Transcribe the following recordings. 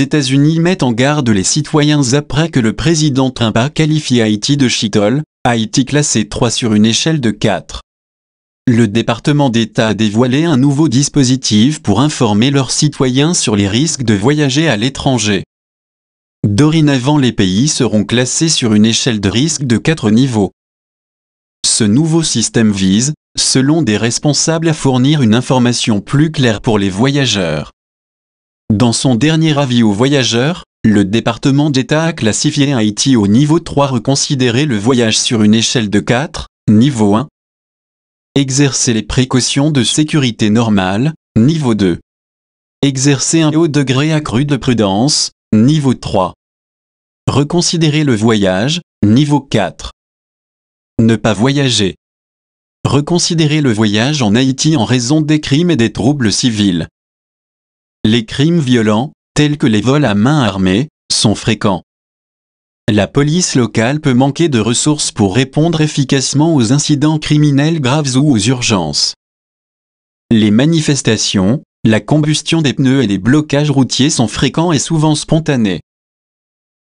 États-Unis mettent en garde les citoyens après que le président Trump a qualifié Haïti de chitol Haïti classé 3 sur une échelle de 4. Le département d'État a dévoilé un nouveau dispositif pour informer leurs citoyens sur les risques de voyager à l'étranger. Dorénavant les pays seront classés sur une échelle de risque de 4 niveaux. Ce nouveau système vise, selon des responsables, à fournir une information plus claire pour les voyageurs. Dans son dernier avis aux voyageurs, le département d'État a classifié Haïti au niveau 3 Reconsidérer le voyage sur une échelle de 4, niveau 1. Exercer les précautions de sécurité normale, niveau 2. Exercer un haut degré accru de prudence, niveau 3. Reconsidérer le voyage, niveau 4. Ne pas voyager. Reconsidérer le voyage en Haïti en raison des crimes et des troubles civils. Les crimes violents, tels que les vols à main armée, sont fréquents. La police locale peut manquer de ressources pour répondre efficacement aux incidents criminels graves ou aux urgences. Les manifestations, la combustion des pneus et les blocages routiers sont fréquents et souvent spontanés.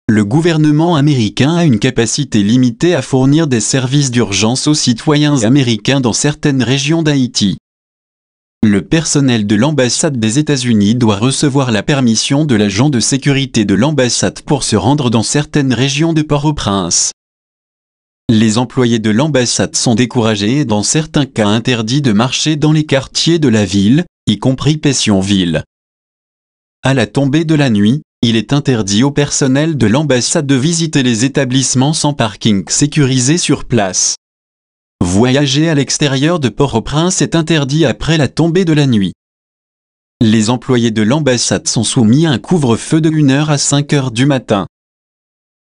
Le gouvernement américain a une capacité limitée à fournir des services d'urgence aux citoyens américains dans certaines régions d'Haïti. Le personnel de l'ambassade des États-Unis doit recevoir la permission de l'agent de sécurité de l'ambassade pour se rendre dans certaines régions de Port-au-Prince. Les employés de l'ambassade sont découragés et dans certains cas interdits de marcher dans les quartiers de la ville, y compris Pessionville. À la tombée de la nuit, il est interdit au personnel de l'ambassade de visiter les établissements sans parking sécurisé sur place. Voyager à l'extérieur de Port-au-Prince est interdit après la tombée de la nuit. Les employés de l'ambassade sont soumis à un couvre-feu de 1h à 5h du matin.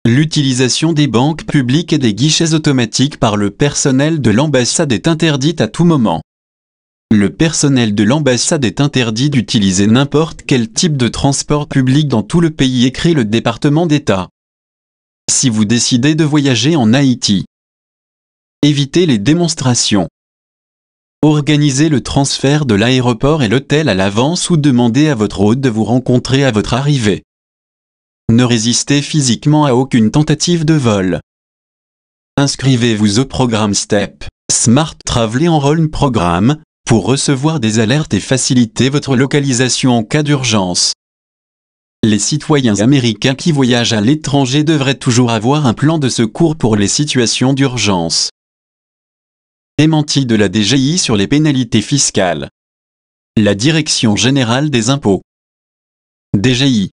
L'utilisation des banques publiques et des guichets automatiques par le personnel de l'ambassade est interdite à tout moment. Le personnel de l'ambassade est interdit d'utiliser n'importe quel type de transport public dans tout le pays écrit le département d'État. Si vous décidez de voyager en Haïti, Évitez les démonstrations. Organisez le transfert de l'aéroport et l'hôtel à l'avance ou demandez à votre hôte de vous rencontrer à votre arrivée. Ne résistez physiquement à aucune tentative de vol. Inscrivez-vous au programme STEP, Smart Travel Enroll Programme, pour recevoir des alertes et faciliter votre localisation en cas d'urgence. Les citoyens américains qui voyagent à l'étranger devraient toujours avoir un plan de secours pour les situations d'urgence. Démenti de la DGI sur les pénalités fiscales. La Direction générale des impôts. DGI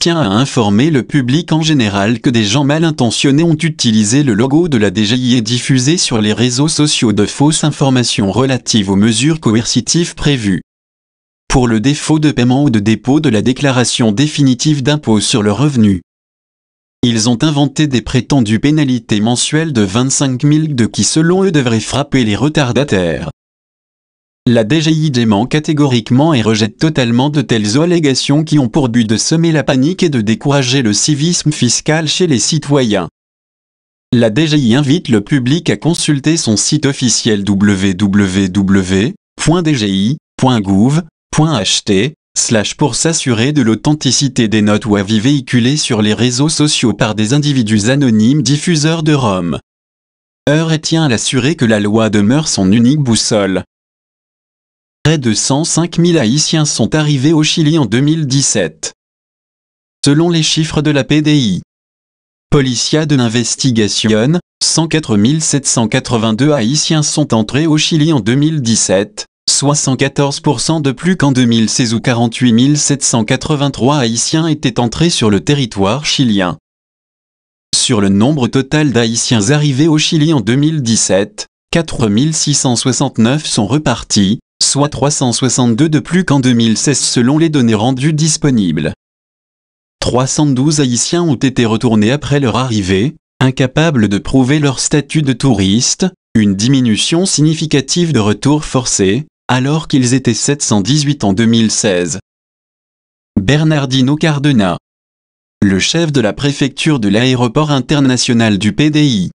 tient à informer le public en général que des gens mal intentionnés ont utilisé le logo de la DGI et diffusé sur les réseaux sociaux de fausses informations relatives aux mesures coercitives prévues. Pour le défaut de paiement ou de dépôt de la déclaration définitive d'impôt sur le revenu, ils ont inventé des prétendues pénalités mensuelles de 25 000 de qui selon eux devraient frapper les retardataires. La DGI dément catégoriquement et rejette totalement de telles allégations qui ont pour but de semer la panique et de décourager le civisme fiscal chez les citoyens. La DGI invite le public à consulter son site officiel www.dgi.gouv.ht pour s'assurer de l'authenticité des notes ou avis véhiculées sur les réseaux sociaux par des individus anonymes diffuseurs de Rome. Heure et tient à l'assurer que la loi demeure son unique boussole. Près de 105 000 Haïtiens sont arrivés au Chili en 2017. Selon les chiffres de la PDI, Policia de l'investigation, 104 782 Haïtiens sont entrés au Chili en 2017, 74% de plus qu'en 2016 ou 48 783 Haïtiens étaient entrés sur le territoire chilien. Sur le nombre total d'Haïtiens arrivés au Chili en 2017, 669 sont repartis, soit 362 de plus qu'en 2016 selon les données rendues disponibles. 312 Haïtiens ont été retournés après leur arrivée, incapables de prouver leur statut de touriste, une diminution significative de retour forcé alors qu'ils étaient 718 en 2016. Bernardino Cardena, le chef de la préfecture de l'aéroport international du PDI,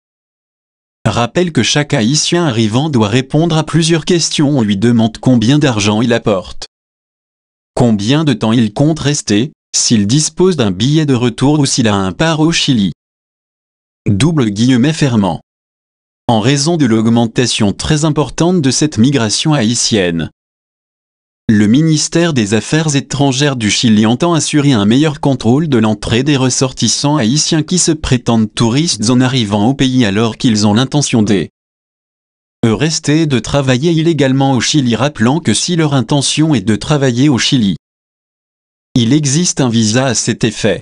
rappelle que chaque haïtien arrivant doit répondre à plusieurs questions. On lui demande combien d'argent il apporte, combien de temps il compte rester, s'il dispose d'un billet de retour ou s'il a un part au Chili. Double guillemet fermant en raison de l'augmentation très importante de cette migration haïtienne. Le ministère des Affaires étrangères du Chili entend assurer un meilleur contrôle de l'entrée des ressortissants haïtiens qui se prétendent touristes en arrivant au pays alors qu'ils ont l'intention de rester de travailler illégalement au Chili rappelant que si leur intention est de travailler au Chili, il existe un visa à cet effet.